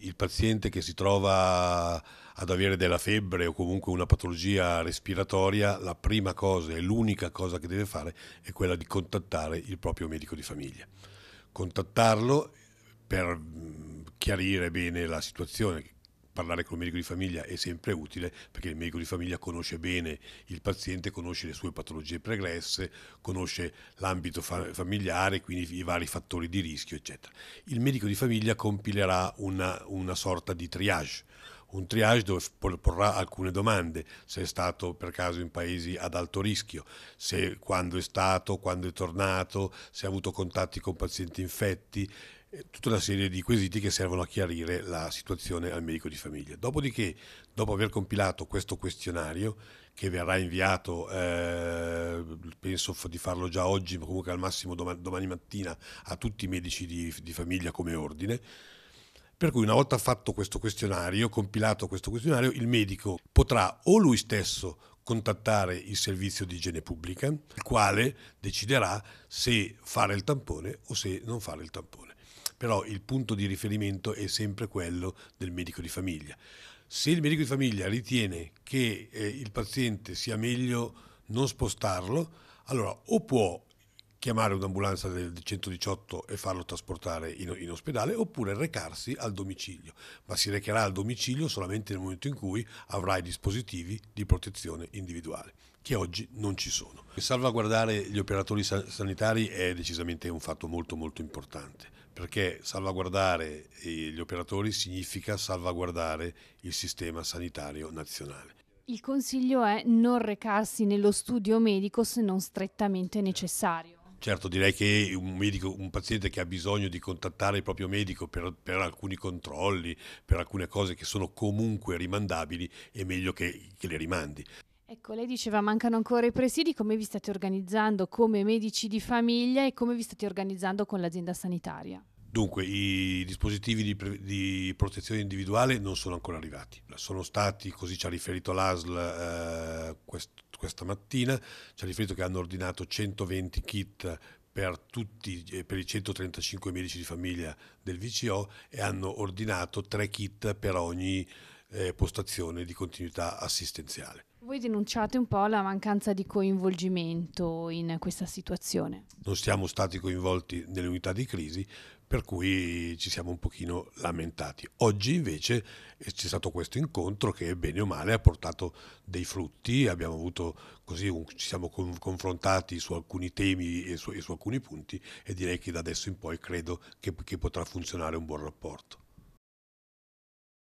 il paziente che si trova ad avere della febbre o comunque una patologia respiratoria, la prima cosa e l'unica cosa che deve fare è quella di contattare il proprio medico di famiglia. Contattarlo per mm, chiarire bene la situazione, parlare con il medico di famiglia è sempre utile perché il medico di famiglia conosce bene il paziente, conosce le sue patologie pregresse, conosce l'ambito familiare, quindi i vari fattori di rischio, eccetera. Il medico di famiglia compilerà una, una sorta di triage un triage dove porrà alcune domande, se è stato per caso in paesi ad alto rischio, se quando è stato, quando è tornato, se ha avuto contatti con pazienti infetti, tutta una serie di quesiti che servono a chiarire la situazione al medico di famiglia. Dopodiché, dopo aver compilato questo questionario, che verrà inviato, eh, penso di farlo già oggi, ma comunque al massimo domani, domani mattina, a tutti i medici di, di famiglia come ordine, per cui una volta fatto questo questionario, compilato questo questionario, il medico potrà o lui stesso contattare il servizio di igiene pubblica, il quale deciderà se fare il tampone o se non fare il tampone però il punto di riferimento è sempre quello del medico di famiglia. Se il medico di famiglia ritiene che eh, il paziente sia meglio non spostarlo, allora o può chiamare un'ambulanza del 118 e farlo trasportare in, in, ospedale oppure recarsi al domicilio, ma si recherà al domicilio solamente nel momento in cui avrà i dispositivi di protezione individuale che oggi non ci sono. Salvaguardare gli operatori sanitari è decisamente un fatto molto molto importante, perché salvaguardare eh, gli operatori significa salvaguardare il sistema sanitario nazionale. Il consiglio è non recarsi nello studio medico se non strettamente necessario. Certo, direi che un, medico, un, paziente che ha bisogno di contattare il proprio medico per, per, alcuni controlli, per alcune cose che sono comunque rimandabili, è meglio che, che le rimandi. Ecco, lei diceva mancano ancora i presidi, come vi state organizzando come medici di famiglia e come vi state organizzando con l'azienda sanitaria? Dunque, i dispositivi di, pre- di, protezione individuale non sono ancora arrivati. Sono stati, così ci ha riferito l'ASL eh, quest- questa mattina, ci ha riferito che hanno ordinato 120 kit per, tutti, eh, per i 135 medici di famiglia del VCO e hanno ordinato 3 kit per ogni eh, postazione di continuità assistenziale. Voi denunciate un po' la mancanza di coinvolgimento in questa situazione. Non siamo stati coinvolti nelle unità di crisi, per cui ci siamo un pochino lamentati. Oggi invece eh, c'è stato questo incontro che bene o male ha portato dei frutti, abbiamo avuto così un, ci siamo con, confrontati su alcuni temi e su, e su, alcuni punti e direi che da adesso in poi credo che, che potrà funzionare un buon rapporto.